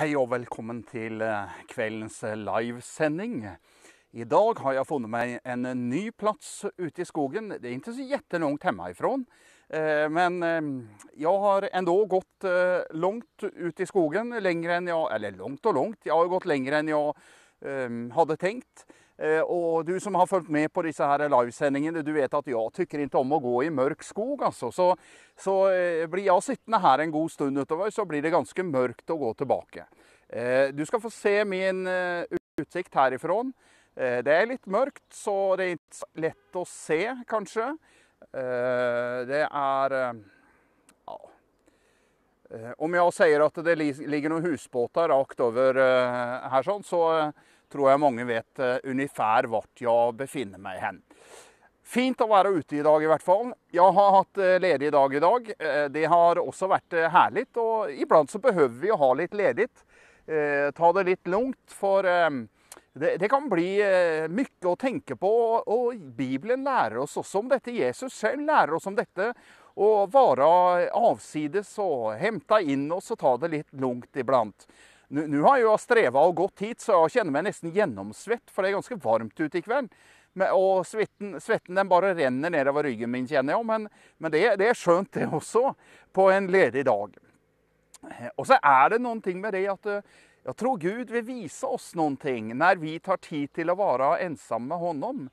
Hei og velkommen til eh, kveldens eh, livesending. I dag har jeg funnet meg en eh, ny plass ute i skogen. Det er ikke så jättelångt hemifra. Men jeg har ändå gått langt ut i skogen. Längre än jag, eller langt og langt. Jeg har gått lenger enn jeg Ehm, hadde tenkt. Eh, og du som har fulgt med på disse her livesendingene, du vet at jeg tykker ikke om å gå i mørk skog. altså. Så, så eh, blir jeg sittende her en god stund utover, så blir det ganske mørkt å gå tilbake. Eh, du skal få se min utsikt herifra. Det er litt mørkt, så det er ikke lett å se, kanskje. Det er ja. Om jeg sier at det ligger noen husbåter rakt over her, sånn, så tror jeg mange vet eh, ungefær hvor jeg befinner meg hen. Fint å være ute i dag i hvert fall. Jeg har hatt eh, ledig dag i dag. Eh, det har også vært herlig. Og iblant så behøver vi å ha litt ledig. Ta det litt langt, for det, kan bli mye å tenke på. Og Bibelen lærer oss også om dette. Jesus selv lærer oss om dette. Å være avsides og hente inn oss og ta det litt langt iblant. Nå har jeg jo streva og gått hit, så jeg kjenner meg nesten gjennomsvett, for det er ganske varmt ute i kveld. Og svetten, svetten, den bare renner nedover ryggen min, kjenner jeg. Men, men det, det, er skjønt, det også, på en ledig dag. Og så er det noen ting med det at eh, jeg tror Gud vil vise oss noen ting når vi tar tid til å være ensomme med Honom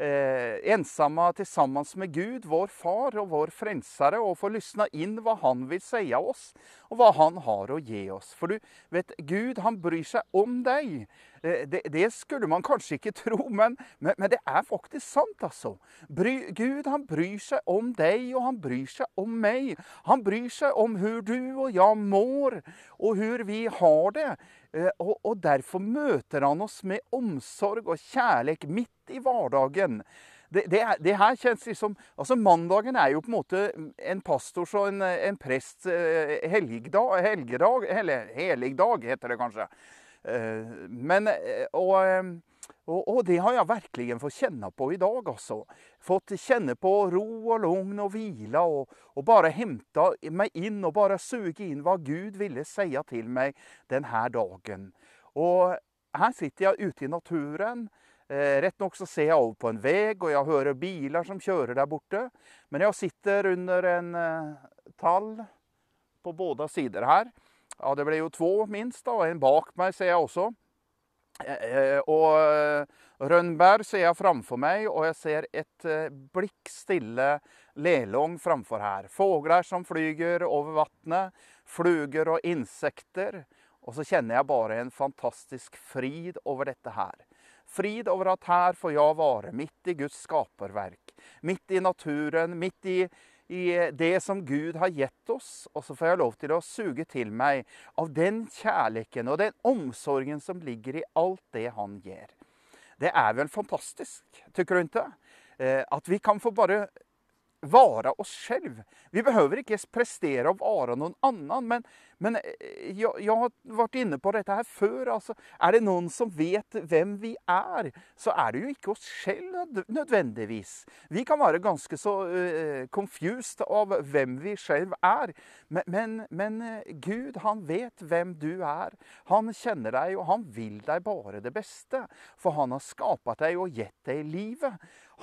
eh, ensamma tillsammans med Gud, vår far og vår frälsare og få lyssna inn hva han vil si av oss og hva han har å gi oss. For du vet, Gud han bryr seg om deg, Eh, det, det, skulle man kanskje ikke tro, men, men, men det er faktisk sant, altså. Bry, Gud han bryr seg om deg, og han bryr seg om meg. Han bryr seg om hvor du og jeg mår, og hvor vi har det. Eh, og, og, derfor møter han oss med omsorg og kjærlighet midt i hverdagen. Det, det, det, her kjennes liksom Altså, mandagen er jo på en måte en pastors og en, en prests eh, helgdag, helgedag Eller helligdag, heter det kanskje. Eh, men, eh, og, eh, og, og, det har jeg virkelig fått kjenne på i dag, altså. Fått kjenne på ro og lugn og hvile, og, og, bare hente meg inn og bare suge inn hva Gud ville si til meg denne dagen. Og her sitter jeg ute i naturen. Rett nok så ser jeg over på en vei, og jeg hører biler som kjører der borte. Men jeg sitter under en tall på begge sider her. Ja, det ble jo to, minst. da, En bak meg ser jeg også. Eh, eh, og eh, Rønberg ser jeg framfor meg, og jeg ser et blikk stille lelong framfor her. Fugler som flyger over vannet. Fluger og insekter. Og så kjenner jeg bare en fantastisk frid over dette her. Frid over at her får jeg være midt i Guds skaperverk. Midt i naturen, midt i i eh, det som Gud har gitt oss, og så får jeg lov til å suge til meg av den kjærligheten og den omsorgen som ligger i alt det han gjør. Det er vel fantastisk, tykker du ikke? Eh, at vi kan få bare være oss selv. Vi behøver ikke prestere å være noen annen, men men eh, jeg, jeg, har vært inne på dette her før. Altså, er det noen som vet hvem vi er, så er det jo ikke oss selv nødvendigvis. Vi kan være ganske så uh, confused av hvem vi selv er. Men, men, men eh, Gud, han vet hvem du er. Han kjenner deg, og han vil deg bare det beste. For han har skapt deg og gitt deg livet.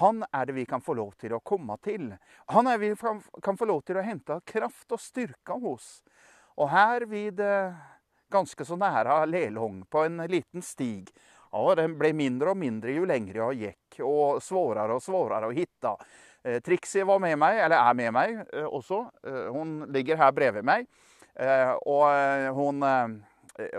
Han er det vi kan få lov til å komme til. Han er det vi kan få lov til å hente kraft og styrke hos. Og her vid eh, ganske så nære Lelong, på en liten stig ja, Den ble mindre og mindre jo lengre jeg gikk, og svårere og svårere å hitte. Eh, Trixie var med meg, eller er med meg eh, også. Hun ligger her bredvid meg. Og hun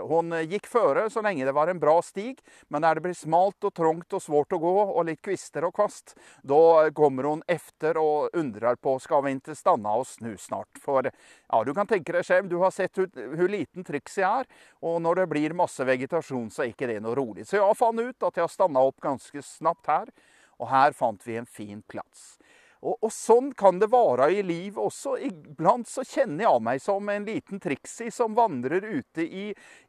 hun eh, gikk føre så lenge det var en bra stig, men der det blir smalt og trangt og svårt å gå, og litt kvister og kvast, da kommer hun efter og undrer på skal vi ikke stanna og snu snart. For ja, du kan tenke deg selv, du har sett hvor liten Trixie er, og når det blir masse vegetasjon, så er ikke det noe rolig. Så jeg fant ut at jeg stanna opp ganske snapt her, og her fant vi en fin plass. Og, og, sånn kan det være i liv også. Iblant så kjenner jeg av meg som en liten Trixie som vandrer ute i,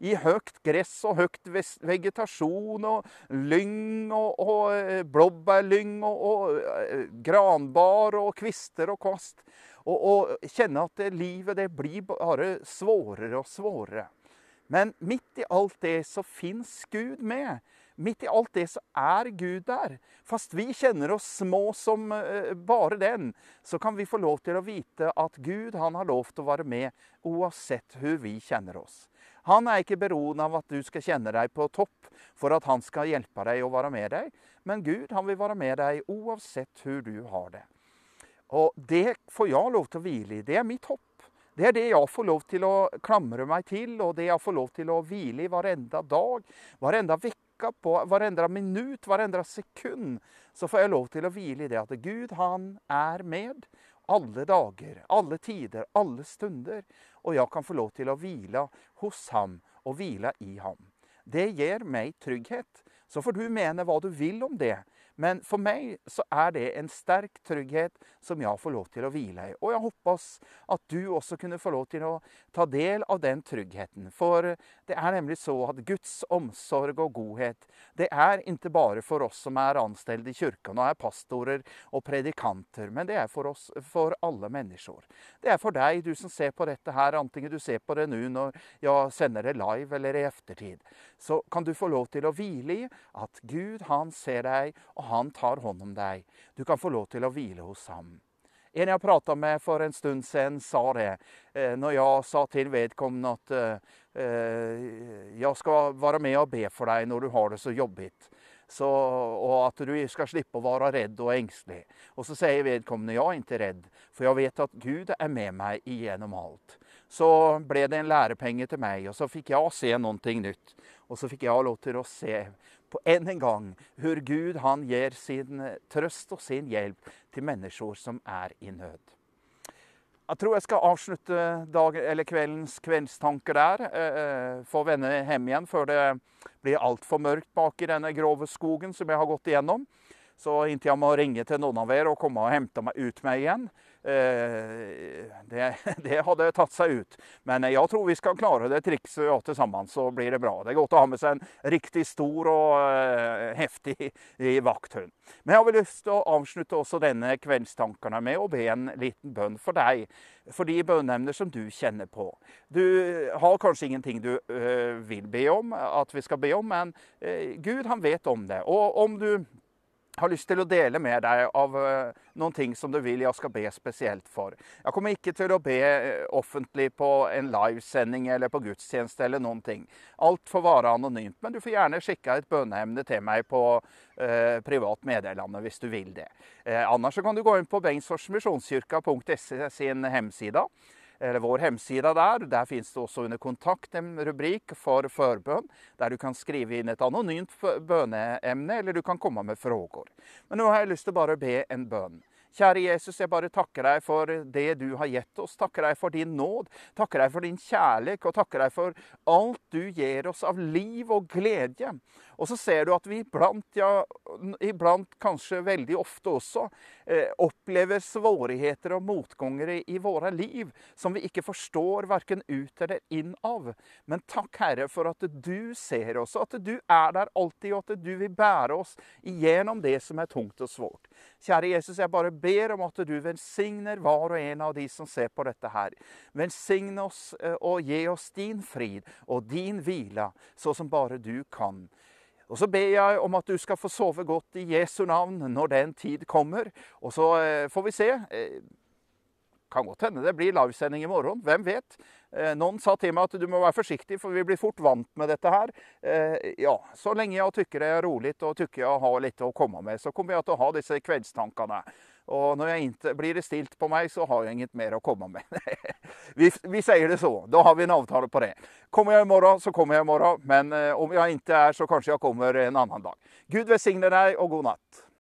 i høyt gress og høyt vegetasjon og lyng og, og eh, blåbærlyng og, og, eh, granbar og kvister og kvast. Og, og kjenner at livet det blir bare svårere og svårere. Men midt i alt det så fins Gud med. Midt i alt det så er Gud der. Fast vi kjenner oss små som eh, bare den, så kan vi få lov til å vite at Gud han har lov til å være med uansett hvor vi kjenner oss. Han er ikke beroende av at du skal kjenne deg på topp for at han skal hjelpe deg å være med deg, men Gud han vil være med deg uansett hvor du har det. Og det får jeg lov til å hvile i. Det er mitt hopp. Det er det jeg får lov til å klamre meg til, og det jeg får lov til å hvile i hver enda dag, hver enda uke tanker på hverandre minutt, hverandre sekund, så får jeg lov til å hvile i det at Gud, han er med alle dager, alle tider, alle stunder. Og jeg kan få lov til å hvile hos ham og hvile i ham. Det gir meg trygghet. Så får du mene hva du vil om det. Men for meg så er det en sterk trygghet som jeg får lov til å hvile i. Og jeg håper at du også kunne få lov til å ta del av den tryggheten. For det er nemlig så at Guds omsorg og godhet, det er ikke bare for oss som er anstelt i kirken og er pastorer og predikanter, men det er for oss, for alle mennesker. Det er for deg, du som ser på dette her, antingen du ser på det nå når jeg sender det live eller i eftertid. Så kan du få lov til å hvile i at Gud, han ser deg, og han tar hånd om deg. Du kan få lov til å hvile hos ham. En jeg prata med for en stund siden, sa det. Eh, når jeg sa til vedkommende at eh, eh, jeg skal være med og be for deg når du har det så jobbig, og at du skal slippe å være redd og engstelig. Og så sier vedkommende jeg er ikke redd, for jeg vet at Gud er med meg igjennom alt så ble det en lærepenge til meg. Og så fikk jeg å se noe nytt. Og så fikk jeg lov til å se på en, gang hvor Gud han gir sin trøst og sin hjelp til mennesker som er i nød. Jeg tror jeg skal avslutte dagen, kveldens kveldstanker der. Eh, eh, Få vende hjem igjen før det blir altfor mørkt bak i denne grove skogen som jeg har gått igjennom. Så inntil jeg må ringe til noen av dere og komme og hente meg ut med igjen, Eh, det, det, hadde tatt seg ut. Men jeg tror vi skal klare det trikset ja, til sammen, så blir det bra. Det er godt å ha med seg en riktig stor og eh, heftig vakthund. Men jeg har lyst til å avslutte også denne kveldstankene med å be en liten bønn for deg. For de bønneemner som du kjenner på. Du eh, har kanskje ingenting du vil be om, at vi skal be om, men Gud han vet om det. Og om du har lyst til å dele med deg av eh, noen ting som du vil jeg skal be spesielt for. Jeg kommer ikke til å be eh, offentlig på en livesending eller på gudstjeneste eller noen ting. Alt får være anonymt, men du får gjerne skikke et bønneemne til meg på eh, privat meddelende hvis du vil det. Eh, annars kan du gå inn på bengtsforsmisjonskirka.se sin hjemside eller vår hemsida der. Der finnes det også under kontakt en rubrikk for forbønn, der du kan skrive inn et anonymt bøneemne, eller du kan komme med spørsmål. Men nå har jeg lyst til bare å be en bønn. Kjære Jesus, jeg bare takker deg for det du har gitt oss. Takker deg for din nåd, takker deg for din kjærlighet, og takker deg for alt du gir oss av liv og glede. Og så ser du at vi iblant, ja, iblant kanskje veldig ofte også, eh, opplever svårigheter og motganger i våre liv som vi ikke forstår verken ut eller inn av. Men takk, Herre, for at du ser oss, at du er der alltid, og at du vil bære oss igjennom det som er tungt og svårt. Kjære Jesus, jeg bare ber om at du velsigner hver og en av de som ser på dette her. Velsigne oss eh, og gi oss din frid og din hvile, så som bare du kan. Og så ber jeg om at du skal få sove godt i Jesu navn når den tid kommer. Og så eh, får vi se. Eh, kan godt hende det blir livesending i morgen. Hvem vet? Noen sa til meg at du må være forsiktig, for vi blir fort vant med dette her. Ja, så lenge jeg tykker det er rolig og tykker jeg har litt å komme med, så kommer jeg til å ha disse kveldstankene. Og når jeg ikke blir det stilt på meg, så har jeg ingenting mer å komme med. vi, vi, sier det så. Da har vi en avtale på det. Kommer jeg i morgen, så kommer jeg i morgen. Men eh, om jeg ikke er, så kanskje jeg kommer en annen dag. Gud velsigne deg, og god natt.